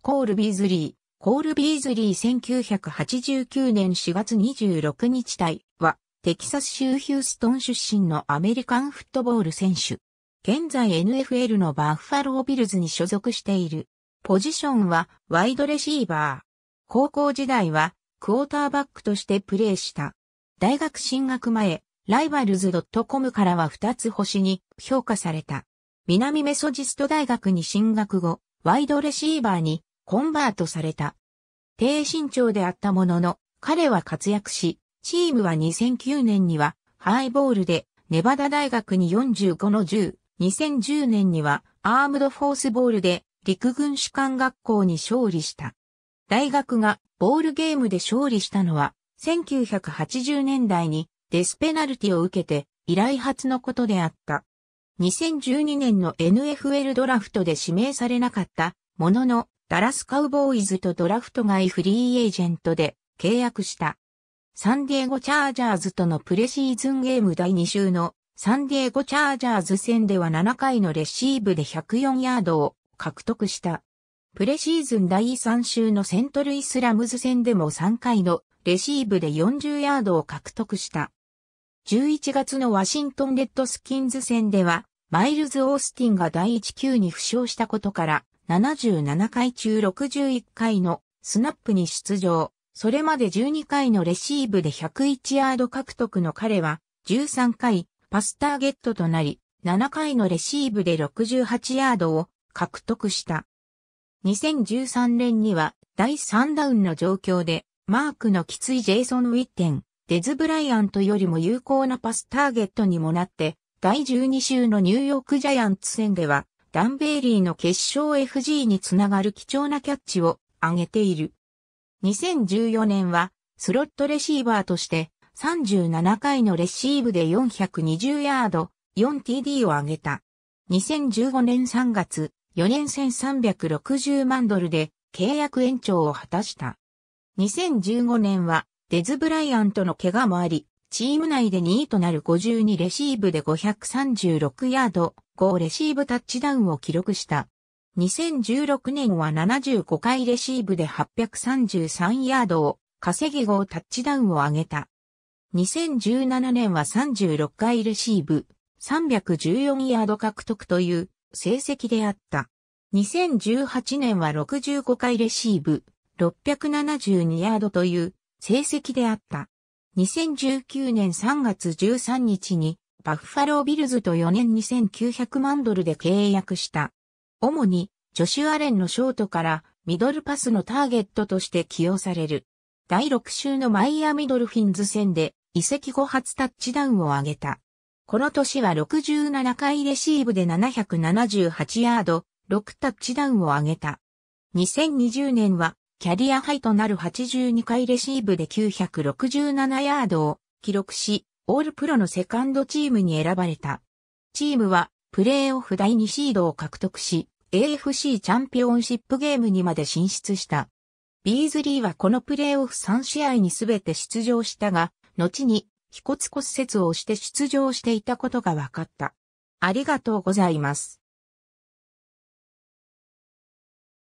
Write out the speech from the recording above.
コール・ビーズリー。コール・ビーズリー1989年4月26日対は、テキサス州ヒューストン出身のアメリカンフットボール選手。現在 NFL のバッファロービルズに所属している。ポジションはワイドレシーバー。高校時代はクォーターバックとしてプレーした。大学進学前、ライバルズ .com からは2つ星に評価された。南メソジスト大学に進学後、ワイドレシーバーにコンバートされた。低身長であったものの、彼は活躍し、チームは2009年にはハイボールでネバダ大学に45の10、2010年にはアームドフォースボールで陸軍士官学校に勝利した。大学がボールゲームで勝利したのは1980年代にデスペナルティを受けて以来初のことであった。2012年の NFL ドラフトで指名されなかったもののダラスカウボーイズとドラフト外フリーエージェントで契約した。サンディエゴチャージャーズとのプレシーズンゲーム第2週のサンディエゴチャージャーズ戦では7回のレシーブで104ヤードを獲得した。プレシーズン第3週のセントルイスラムズ戦でも3回のレシーブで40ヤードを獲得した。11月のワシントンレッドスキンズ戦ではマイルズ・オースティンが第1級に負傷したことから77回中61回のスナップに出場。それまで12回のレシーブで101ヤード獲得の彼は13回パスターゲットとなり、7回のレシーブで68ヤードを獲得した。2013年には第3ダウンの状況でマークのきついジェイソン・ウィッテン、デズ・ブライアントよりも有効なパスターゲットにもなって、第12週のニューヨークジャイアンツ戦ではダンベイリーの決勝 FG につながる貴重なキャッチを挙げている。2014年はスロットレシーバーとして37回のレシーブで420ヤード 4TD を挙げた。2015年3月、4年1360万ドルで契約延長を果たした。2015年はデズ・ブライアントの怪我もあり、チーム内で2位となる52レシーブで536ヤード、5レシーブタッチダウンを記録した。2016年は75回レシーブで833ヤードを稼ぎ後タッチダウンを上げた。2017年は36回レシーブ、314ヤード獲得という成績であった。2018年は65回レシーブ、672ヤードという成績であった。2019年3月13日にバッファロービルズと4年2900万ドルで契約した。主にジョシュアレンのショートからミドルパスのターゲットとして起用される。第6週のマイアミドルフィンズ戦で移籍後初タッチダウンを挙げた。この年は67回レシーブで778ヤード、6タッチダウンを挙げた。2020年はキャリアハイとなる82回レシーブで967ヤードを記録し、オールプロのセカンドチームに選ばれた。チームはプレーオフ第2シードを獲得し、AFC チャンピオンシップゲームにまで進出した。ビーズリーはこのプレーオフ3試合にすべて出場したが、後に、腓骨骨折をして出場していたことが分かった。ありがとうございます。